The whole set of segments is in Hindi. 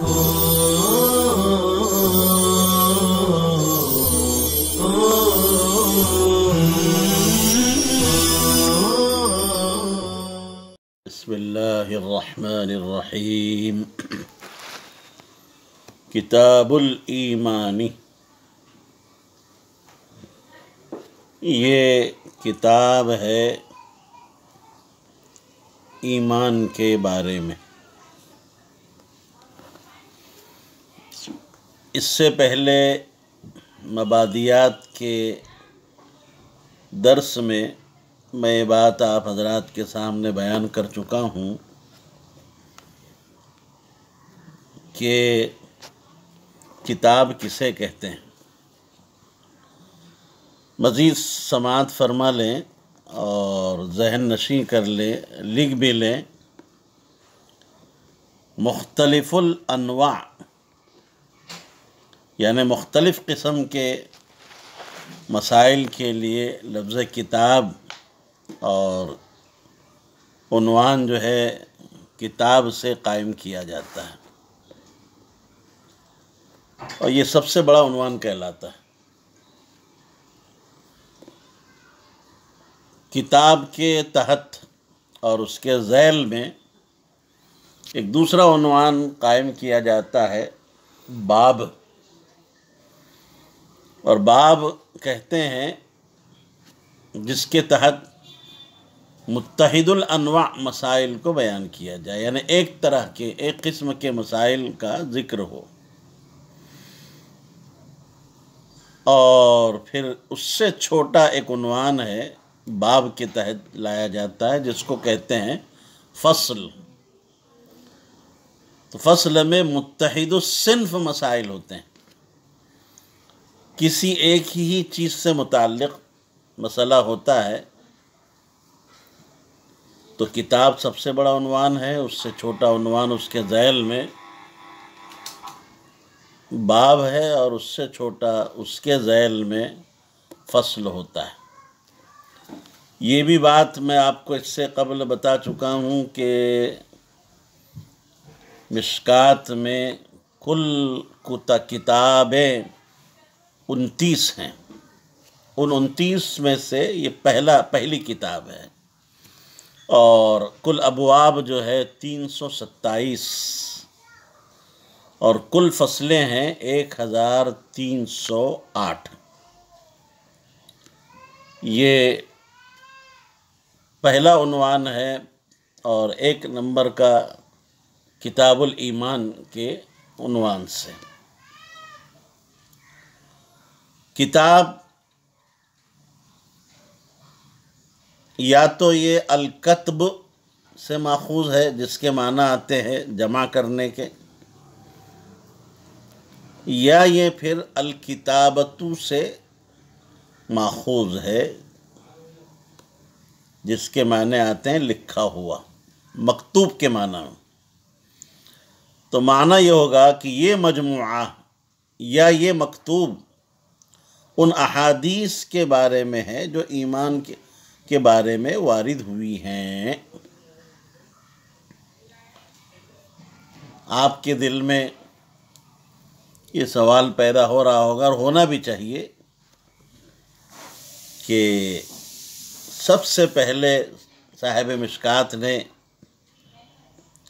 بسم الله الرحمن الرحيم किताब ईमानी ये किताब है ईमान के बारे में इससे पहले मबादियात के दर्स में मैं ये बात आप हजरात के सामने बयान कर चुका हूँ कि किताब किसे कहते हैं मज़ीद समात फरमा लें और जहन नशी कर लें लिख भी लें मुख्तलफ़ुल अनवा यानि मुख्तलफ़ किस्म के मसाइल के लिए लफ्ज़ किताब और उनवान जो है किताब से कायम किया जाता है और ये सबसे बड़ा उनवान कहलाता है किताब के तहत और उसके जैल में एक दूसरा उनवान कायम किया जाता है बाब और बाब कहते हैं जिसके तहत मुतहदुल अनवा मसाइल को बयान किया जाए यानी एक तरह के एक किस्म के मसाइल का जिक्र हो और फिर उससे छोटा एक उनवान है बाब के तहत लाया जाता है जिसको कहते हैं फसल तो फसल में मुतहद सिन्फ मसाइल होते हैं किसी एक ही चीज़ से मुतक़ मसला होता है तो किताब सबसे बड़ा उन्वान है उससे छोटा उन्वान उसके जैल में बाब है और उससे छोटा उसके जैल में फसल होता है ये भी बात मैं आपको इससे कबल बता चुका हूँ कि मिशकात में कुल कुता किताबें उनतीस हैं उन उनतीस में से ये पहला पहली किताब है और कुल अबवाब जो है तीन सौ सत्ताईस और कुल फसलें हैं एक हज़ार तीन सौ आठ ये पहला उनवान है और एक नंबर का किताबुल ईमान के उनवान से किताब या तो ये अलकतब से माखूज है जिसके माना आते हैं जमा करने के या ये फिर अलकिताबतु से माखूज है जिसके माने आते हैं लिखा हुआ मकतूब के माना में तो माना ये होगा कि ये मजमू या ये मकतूब उन अहादीस के बारे में है जो ईमान के के बारे में वारिद हुई हैं आपके दिल में ये सवाल पैदा हो रहा होगा और होना भी चाहिए कि सबसे पहले साहिब मिशकात ने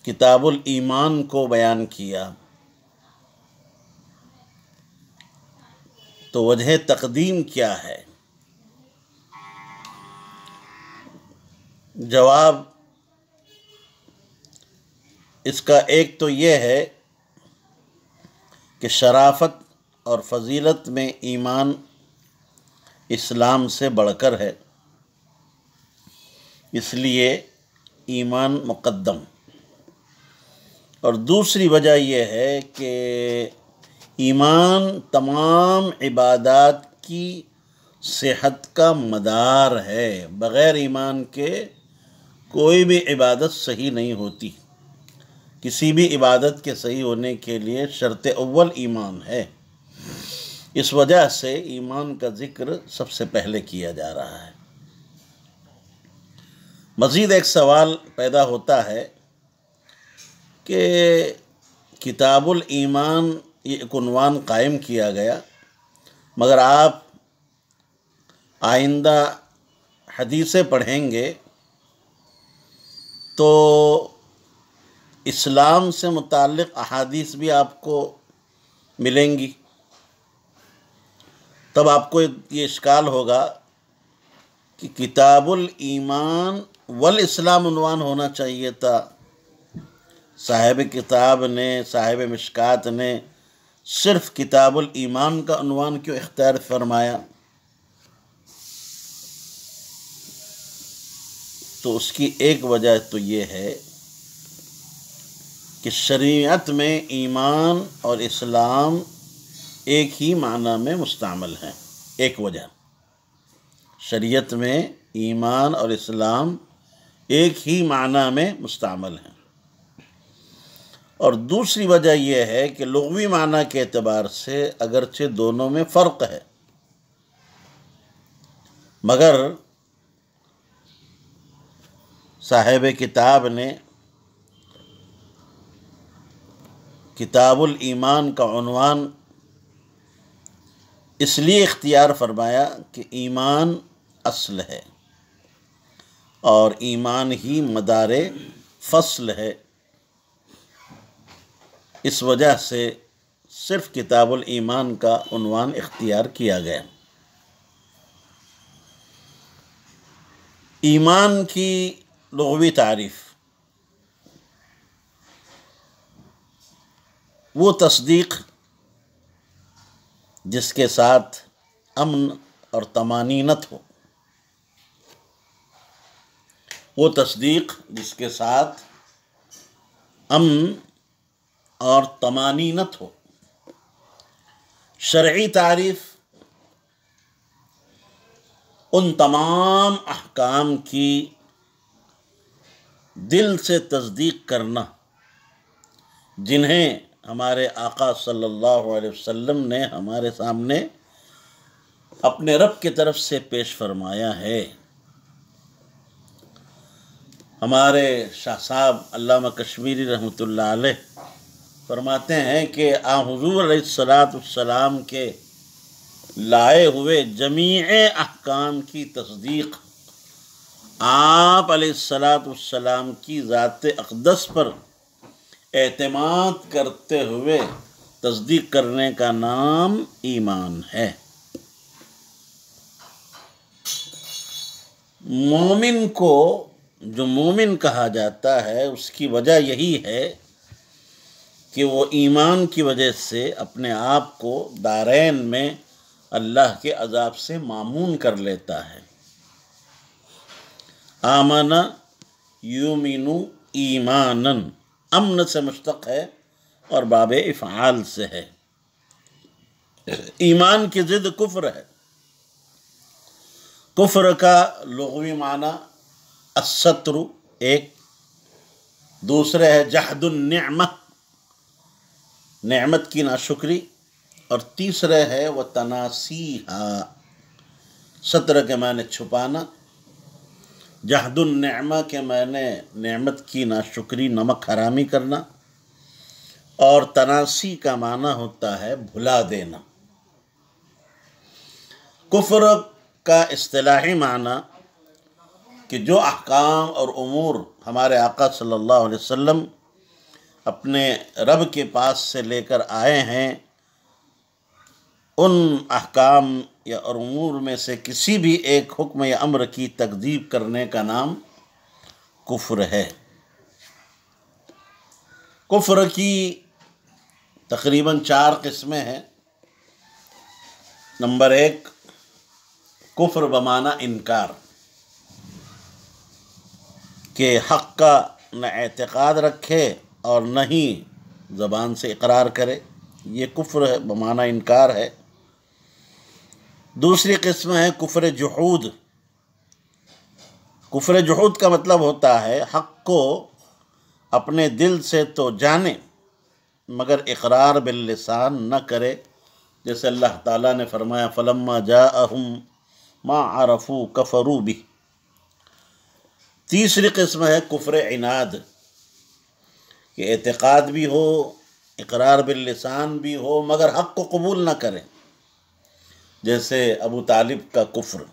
किताबुल ईमान को बयान किया तो वजह तकदीम क्या है जवाब इसका एक तो ये है कि शराफत और फजीलत में ईमान इस्लाम से बढ़कर है इसलिए ईमान मुक़दम और दूसरी वजह यह है कि ईमान तमाम इबादत की सेहत का मदार है बग़ैर ईमान के कोई भी इबादत सही नहीं होती किसी भी इबादत के सही होने के लिए शर्त अव्वल ईमान है इस वजह से ईमान का ज़िक्र सबसे पहले किया जा रहा है मज़ीद एक सवाल पैदा होता है कि किताबुल ईमान एक उनवान कायम किया गया मगर आप आइंदा हदीसें पढ़ेंगे तो इस्लाम से मुतक़ अहादीस भी आपको मिलेंगी तब आपको ये इश्काल होगा कि किताबुल ईमान वल इस्लाम उनवान होना चाहिए था साहेब किताब ने साहेब मिशकात ने सिर्फ किताबुल ईमान का अनवान क्यों इख्तियार फरमाया तो उसकी एक वजह तो ये है कि शरीयत में ईमान और इस्लाम एक ही माना में मुस्तमल है एक वजह शरीयत में ईमान और इस्लाम एक ही माना में मुस्तमल हैं और दूसरी वजह यह है कि लगवी माना के अतबार से अगरचे दोनों में फ़र्क है मगर साहेब किताब ने किताबुल ईमान का उनवान इसलिए इख्तियार फरमाया कि ईमान असल है और ईमान ही मदार फसल है इस वजह से सिर्फ किताबुल ईमान का उन्वान इख्तियार किया गया ईमान की लगवी तारीफ़ वो तस्दीक जिसके साथ अमन और तमानीनत हो वो तस्दीक जिसके साथ अमन और तमानीनत हो शर्य तारीफ उन तमाम अहकाम की दिल से तस्दीक करना जिन्हें हमारे आका सल्लल्लाहु अलैहि वसल्लम ने हमारे सामने अपने रब की तरफ से पेश फरमाया है हमारे शाह साहब अल्लामा कश्मीरी रहमतुल्लाह अलैह फरमाते हैं कि आजूर सलाम के लाए हुए जमी अहकाम की तस्दीक आप सलाम की ज़ात अकदस पर अतमाद करते हुए तस्दीक करने का नाम ईमान है मोमिन को जो मोमिन कहा जाता है उसकी वजह यही है कि वो ईमान की वजह से अपने आप को दारैन में अल्लाह के अजाब से मामून कर लेता है आमाना यूमिनु ईमानन अमन से मुश्तक है और बाब इफ़ाल से है ईमान की ज़िद कुफ्र है कुफ्र का लघवी माना असत्रु एक दूसरे है जहदुलनमत नमत की नाशुक्री और तीसरा है वह तनासीहा सत्र के मैंने छुपाना नेमा के मैंने नमत की नाशुक्री नमक हरामी करना और तनासी का माना होता है भुला देना कुफर का असलाही माना कि जो अहकाम और अमूर हमारे आका सल्लल्लाहु अलैहि वसल्लम अपने रब के पास से लेकर आए हैं उन अहकाम या अमूर में से किसी भी एक हुक्म या अम्र की तकदीब करने का नाम कुफ्र है कुफ्र की तकरीबन चार किस्में हैं नंबर एक कुफ्र बमाना इनकार के हक़ का न एतक़ाद रखे और न ही ज़बान से इकरार करे ये कुफ्र है बमाना इनकार है दूसरी किस्म है कुफ्र जहूद कुफ्र जहूद का मतलब होता है हक को अपने दिल से तो जाने मगर इकरार बिल्लिसान न करे जैसे अल्लाह ताला ने फरमाया फ़लम्मा जा अहम माँ आरफू कफरू भी तीसरी किस्म है कुफ्र इनाद कि एतक़ाद भी हो इकरार बिल्लिसान भी हो मगर हक़ को कबूल ना करें जैसे अबू तालिब का कुफ्र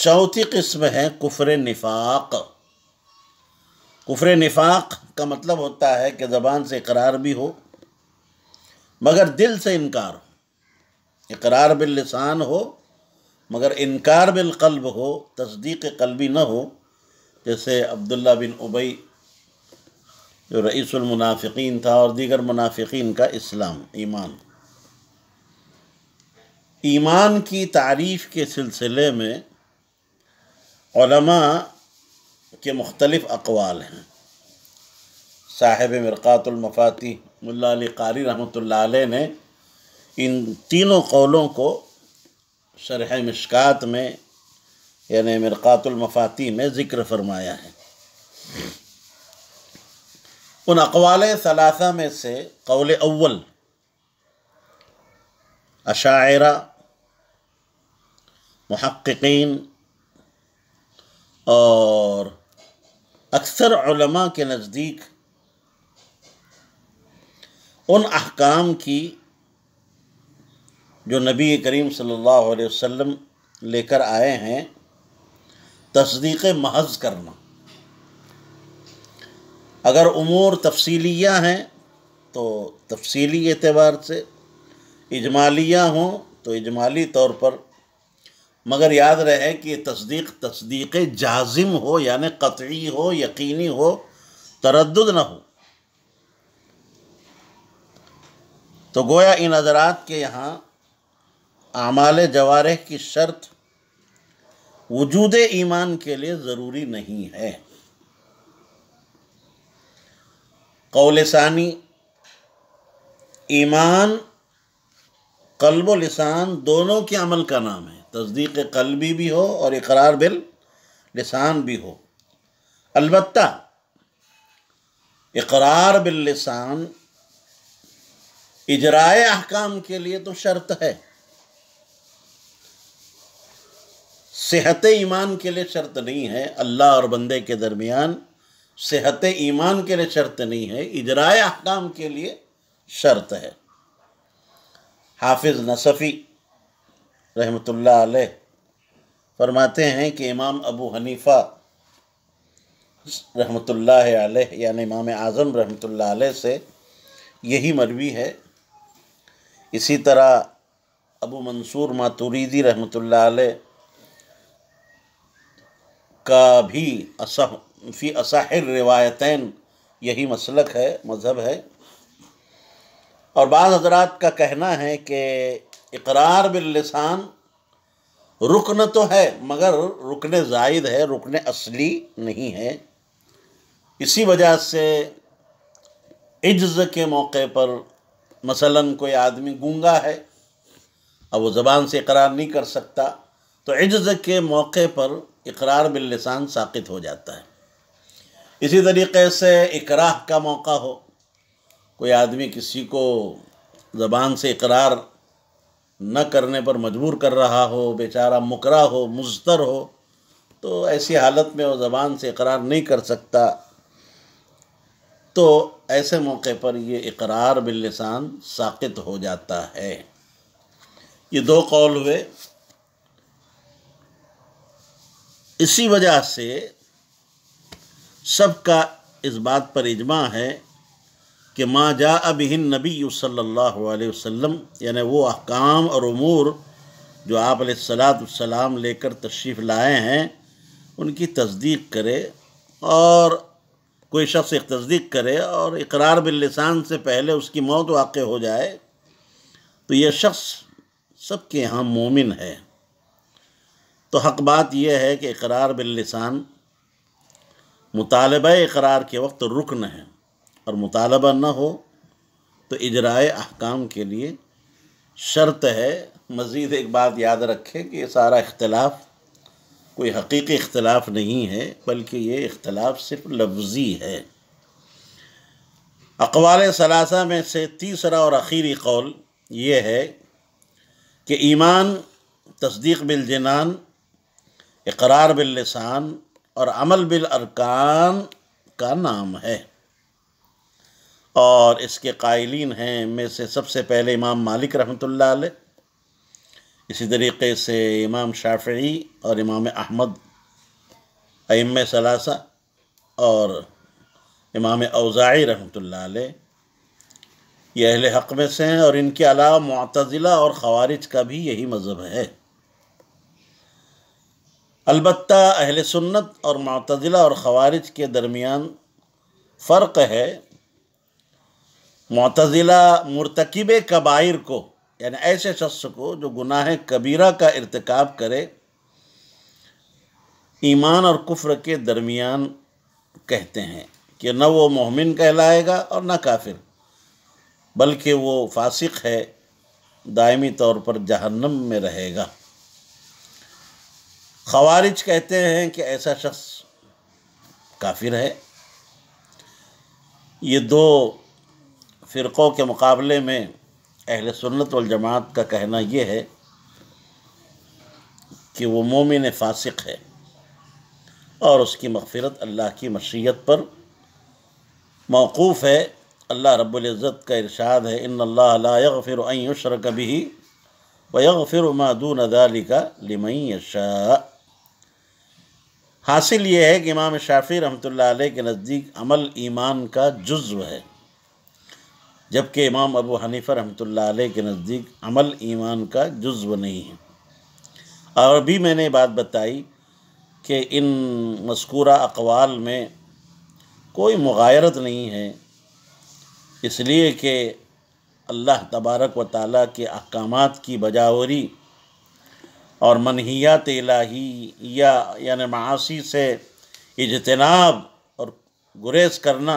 चौथी किस्म है कुफ्र निफाक कुफ्र निफाक का मतलब होता है कि ज़बान से इकरार भी हो मगर दिल से इनकार हो इकरार बिल्लिसान हो मगर इनकार बिलकल्ब हो तस्दीक कल्बी ना हो जैसे अब्दुल्ला बिन उबई जो रईसमनाफ़िन था और दीगर मुनाफिकीन का इस्लाम ईमान ईमान की तारीफ़ के सिलसिले में के मुख्तलिफ़ अकवाल हैं साहेब मरक़ातुलमफ़ाती मुल्ला अली कारी रहमत ने इन तीनों कौलों को शरह मिशकात में यानि मरक़ातुलमफ़ाती में ज़िक्र फरमाया है उन अकवाल सलासा में से कौल अव्वल अशायरा महक्कीन और अक्सर उलमा के नज़दीक उन अहकाम की जो नबी करीम सल्लल्लाहु अलैहि वसल्लम लेकर आए हैं तस्दीक महज करना अगर उमूर तफसीलियाँ हैं तो तफसीली एतबार से इजमालियाँ हों तो इजमाली तौर पर मगर याद रहे कि तस्दीक तस्दीक जाजिम हो यानि कतई हो यकीनी हो तरद न हो तो गोया इन हजरात के यहाँ आमाल जवारह की शर्त वजूद ईमान के लिए ज़रूरी नहीं है कौल सानी ईमान कल्ब लसान दोनों के अमल का नाम है तस्दीक कल्बी भी हो और इकरार बिल लसान भी हो अलबत् इकरार बिल लसान इजराए अहकाम के लिए तो शर्त है सेहत ईमान के लिए शर्त नहीं है अल्लाह और बंदे के दरमियान सेहत ईमान के लिए शर्त नहीं है इजराए अहकाम के लिए शर्त है हाफिज़ नसफ़ी रहमत अलैह फरमाते हैं कि इमाम अबू हनीफ़ा रहमत अलैह इमाम आज़म रहमतुल्ला अलैह से यही मरवी है इसी तरह अबू मंसूर मातुरीदी रहमतुल्ला अलैह का भी असह फ़ी असाहिर रिवायतैन यही मसलक है मज़हब है और बाद हजरात का कहना है कि इकरार बिल्लिसान रुकन तो है मगर रुकन जायद है रुकन असली नहीं है इसी वजह से इज्ज के मौके पर मसलन कोई आदमी गूँगा है अब वो ज़बान से इकरार नहीं कर सकता तो इज्ज के मौके पर इकरार बिल्लिसान साकित हो जाता है इसी तरीके से इकराह का मौका हो कोई आदमी किसी को ज़बान से इकरार न करने पर मजबूर कर रहा हो बेचारा मुकरा हो मुजतर हो तो ऐसी हालत में वो ज़बान से इकरार नहीं कर सकता तो ऐसे मौके पर ये इकरार बिल्लिसान साकित हो जाता है ये दो कौल हुए इसी वजह से सबका इस बात पर इजमा है कि माँ जा अब हिन नबी सल्लल्लाहु अलैहि वसल्लम यानी वो अहकाम और अमूर जो आप सलाम लेकर तशरीफ़ लाए हैं उनकी तस्दीक करे और कोई शख्स एक तस्दीक करे और इकरार बिलसान से पहले उसकी मौत वाक़ हो जाए तो यह शख्स सबके यहाँ मोमिन है तो हक बात यह है कि इकरार बिलसान मुतालब इकरार के वक्त रुकन है और मुतालबा न हो तो इजराए अहकाम के लिए शर्त है मज़ीद एक बात याद रखें कि ये सारा इख्तलाफ कोई हकीकी इख्तलाफ नहीं है बल्कि ये इख्तलाफ सिर्फ लफ्ज़ी है अकवाल सलासा में से तीसरा और आखिरी कौल ये है कि ईमान तस्दीक बिलजनान इकरार बिल्लसान और अमल बिल अरकान का नाम है और इसके कायलिन हैं में से सबसे पहले इमाम मालिक रहमतुल्लाह अलैह इसी तरीके से इमाम शाफी और इमाम अहमद अम सलासा और इमाम अवज़ाई रहमतुल्लाह अलैह ये अहले हक़ में से हैं और इनके अलावा मतज़िला और ख़वारिज का भी यही मज़हब है अलबत् अहल सुन्नत और मतदिला और ख़वारिज के दरमियान फ़र्क है मतदिला मरतकब कबाइर को यानि ऐसे शख्स को जो गुनाह कबीरा का irtikab करे ईमान और कुफ्र के दरमियान कहते हैं कि न वो मोमिन कहलाएगा और न काफिर बल्कि वो फासिक है दायमी तौर पर जहन्नम में रहेगा खवारिज कहते हैं कि ऐसा शख्स काफिर है ये दो फ़िरक़ों के मुकाबले में अहल सुन्नत जमात का कहना ये है कि वो मोमिन फासिक है और उसकी मगफ़रत अल्लाह की मशीयत पर मौकूफ़ है अल्लाह रब्ज़त का इरशाद है इन अल्लाह फिर शर कभी व फिर मादून अदाली का लिमई शाह हासिल ये है कि इमाम शाफी रहमत अलैह के नज़दीक अमल ईमान का जुज्व है जबकि इमाम अबू हनीफ़ा रहमत अलैह के नज़दीक अमल ईमान का जुज्व नहीं है और भी मैंने बात बताई कि इन मस्कूरा अकवाल में कोई मुगायरत नहीं है इसलिए कि अल्लाह तबारक व ताली के अहकाम की बजावरी और तेला ही या यानि मासी से इजतनाब और गुरेज करना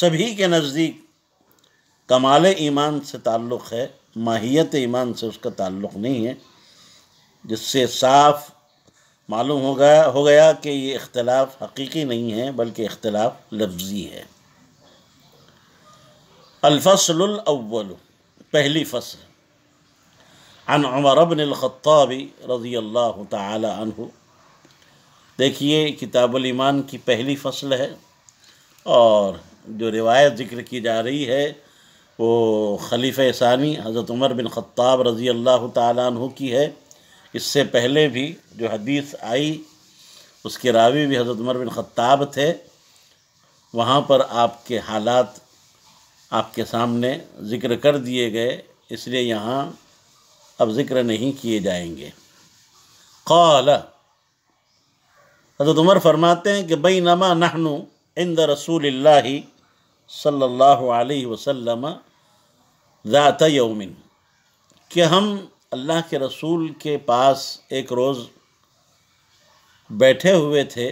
सभी के नज़दीक कमाल ईमान से ताल्लुक़ है माहियत ईमान से उसका ताल्लुक़ नहीं है जिससे साफ मालूम हो गया हो गया कि ये इख्तलाफ हकीकी नहीं है बल्कि इख्तलाफ लफ्ज़ी है अलफसल अव्वल पहली फसल अन अमर बन ख़त्ताबी रज़ी अल्लाह तहु देखिए किताबुल ईमान की पहली फसल है और जो रिवायत ज़िक्र की जा रही है वो खलीफ़ सानी हज़रत उमर बिन ख़त्ताब रज़ी अल्लाह तु की है इससे पहले भी जो हदीस आई उसके रावी भी हज़रत उमर बिन ख़त्ताब थे वहाँ पर आपके हालात आपके सामने ज़िक्र कर दिए गए इसलिए यहाँ अब ज़िक्र नहीं किए जाएंगे कौल हज़रत उमर फरमाते हैं कि बई नमा नहनु इंद रसूल सल्ला वसलम ज़ात यौमिन कि हम अल्लाह के रसूल के पास एक रोज़ बैठे हुए थे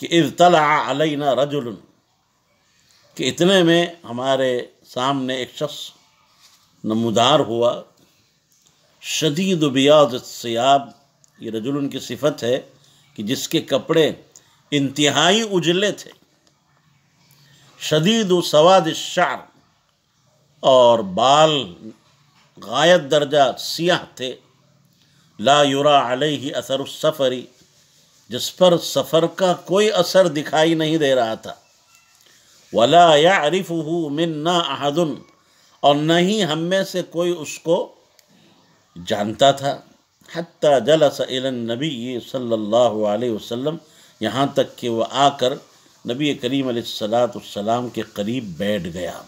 कि इज़ तला रजुल कि इतने में हमारे सामने एक शख्स नमदार हुआ शदीद बियाद सयाब ये रजुल उनकी सिफत है कि जिसके कपड़े इंतहाई उजले थे शदीद सवाद शार और बाल गायत दर्जा सियाह थे ला युरा ही असर सफ़री जिस पर सफ़र का कोई असर दिखाई नहीं दे रहा था वला या अरिफ़ ना अहदुन और न ही हम में से कोई उसको जानता था हती जलस नबी सल्लल्लाहु अलैहि वसल्लम यहाँ तक कि वह आकर नबी करीम सलाम के करीब बैठ गया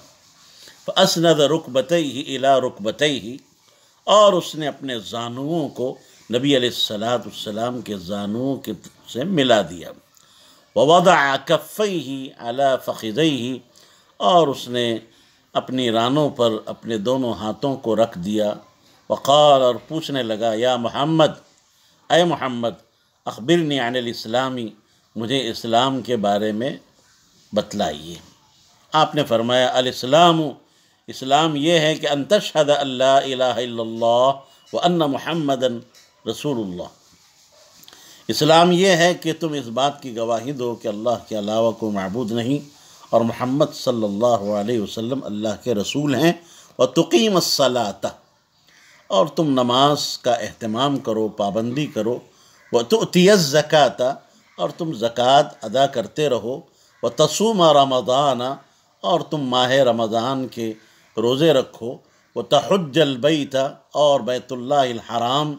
असनद रुकबत ही इला रुकबत ही और उसने अपने जानुओं को नबी सलाम के जानुओं के से मिला दिया ववदा कफ़ ही अला फ़िदई ही और उसने अपनी रानों पर अपने दोनों हाथों को रख दिया वक़ार और पूछने लगा या मोहम्मद अय मोहम्मद अकबर अनिल इस्लामी मुझे इस्लाम के बारे में बतलाइए आपने फरमाया अलस्लाम इस्लाम यह है कि अंतशद अल्लाह व अन्न महमदन रसूल इस्लाम यह है कि तुम इस बात की गवाही दो कि अल्लाह के अलावा कोई महबूद नहीं और मोहम्मद सल्लल्लाहु अलैहि वसल्लम अल्लाह के रसूल हैं व तुकीम सलात और तुम नमाज का अहतमाम करो पाबंदी करो व तुतियत ज़क़ाता और तुम ज़क़़त अदा करते रहो व तसूम रमदाना और तुम माह रमज़ान के रोज़े रखो व था और बैतुल्लाहराम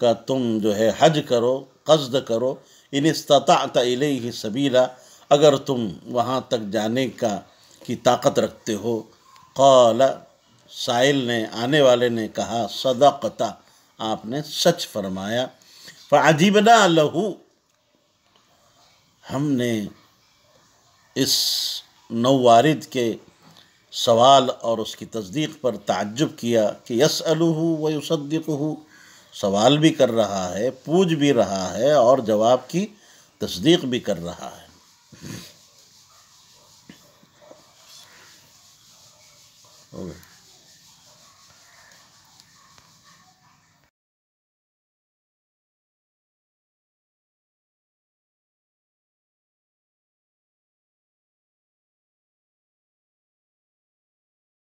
का तुम जो है हज करो कस्द करो इन इस्तात इलेही सबीला अगर तुम वहाँ तक जाने का की ताकत रखते हो कौल साइल ने आने वाले ने कहा सदाकता आपने सच फरमाया फ़ाजीबना लहू हमने इस नौवारद के सवाल और उसकी तस्दीक पर ताज्जुब किया कि यस अलू व हो सवाल भी कर रहा है पूछ भी रहा है और जवाब की तस्दीक भी कर रहा है Okay.